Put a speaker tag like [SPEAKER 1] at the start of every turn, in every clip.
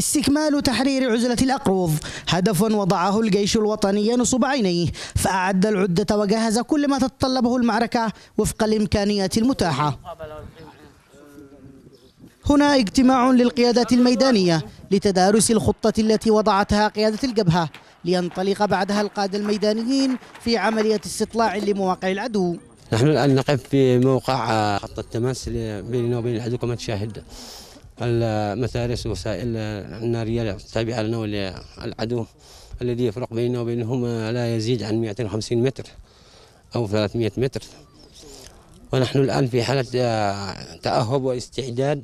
[SPEAKER 1] استكمال تحرير عزلة الأقروض هدف وضعه الجيش الوطني نصب عينيه فأعد العدة وجهز كل ما تتطلبه المعركة وفق الإمكانيات المتاحة هنا اجتماع للقيادات الميدانية لتدارس الخطة التي وضعتها قيادة الجبهة لينطلق بعدها القادة الميدانيين في عملية استطلاع لمواقع العدو
[SPEAKER 2] نحن الآن نقف في موقع خط التماس بيننا وبين العدو كما تشاهد المثارس والوسائل النارية التابعة لنا وللعدو الذي يفرق بيننا وبينهما لا يزيد عن 250 متر أو 300 متر ونحن الآن في حالة تأهب واستعداد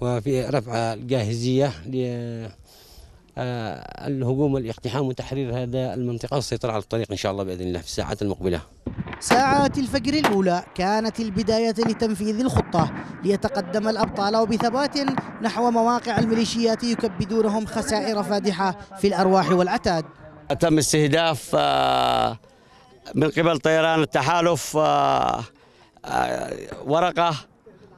[SPEAKER 2] وفي رفع الجاهزية للهجوم والاقتحام وتحرير هذا المنطقة والسيطرة على الطريق إن شاء الله بإذن الله في الساعات المقبلة
[SPEAKER 1] ساعات الفجر الأولى كانت البداية لتنفيذ الخطة ليتقدم الأبطال بثبات نحو مواقع الميليشيات يكبدونهم خسائر فادحة في الأرواح والعتاد
[SPEAKER 3] تم استهداف آه، من قبل طيران التحالف آه، آه، ورقة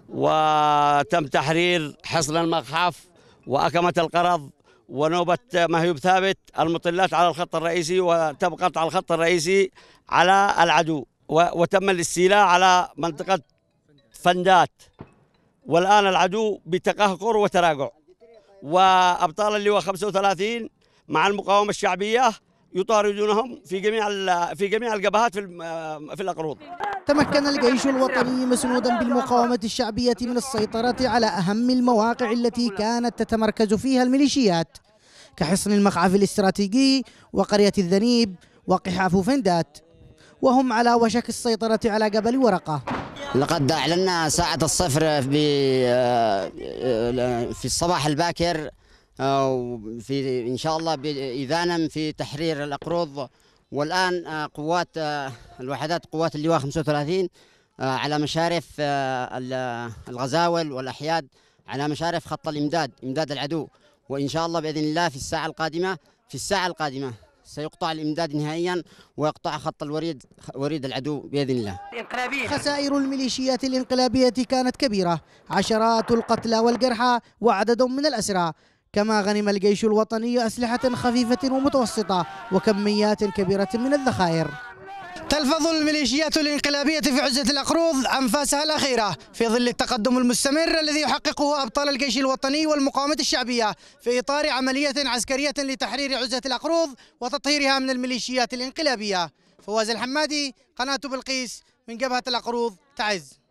[SPEAKER 3] وتم تحرير حصن المخاف وأكمة القرض ونوبة مهيوب ثابت المطلات على الخط الرئيسي وتم قطع الخط الرئيسي على العدو وتم الاستيلاء على منطقة فندات والآن العدو بتقهقر وتراجع وأبطال اللواء 35 مع المقاومة الشعبية يطاردونهم في جميع في جميع الجبهات في في الاقروض.
[SPEAKER 1] تمكن الجيش الوطني مسنودا بالمقاومه الشعبيه من السيطره على اهم المواقع التي كانت تتمركز فيها الميليشيات كحصن المخعف الاستراتيجي وقريه الذنيب وقحاف فندات. وهم على وشك السيطرة على جبل ورقة
[SPEAKER 4] لقد أعلنا ساعة الصفر آه، آه، في الصباح الباكر آه، في إن شاء الله إذانا في تحرير الأقروض والآن قوات الوحدات قوات اللواء 35 على مشارف الغزاول والأحياد على مشارف خط الإمداد إمداد العدو وإن شاء الله بإذن الله في الساعة القادمة في الساعة القادمة سيقطع الامداد نهائيا ويقطع خط الوريد وريد العدو باذن الله.
[SPEAKER 1] خسائر الميليشيات الانقلابيه كانت كبيره، عشرات القتلى والجرحى وعدد من الاسرى، كما غنم الجيش الوطني اسلحه خفيفه ومتوسطه وكميات كبيره من الذخائر. تلفظ الميليشيات الانقلابية في عزة الأقروض أنفاسها الأخيرة في ظل التقدم المستمر الذي يحققه أبطال الجيش الوطني والمقاومة الشعبية في إطار عملية عسكرية لتحرير عزة الأقروض وتطهيرها من الميليشيات الانقلابية فواز الحمادي قناة بلقيس من جبهة الأقروض تعز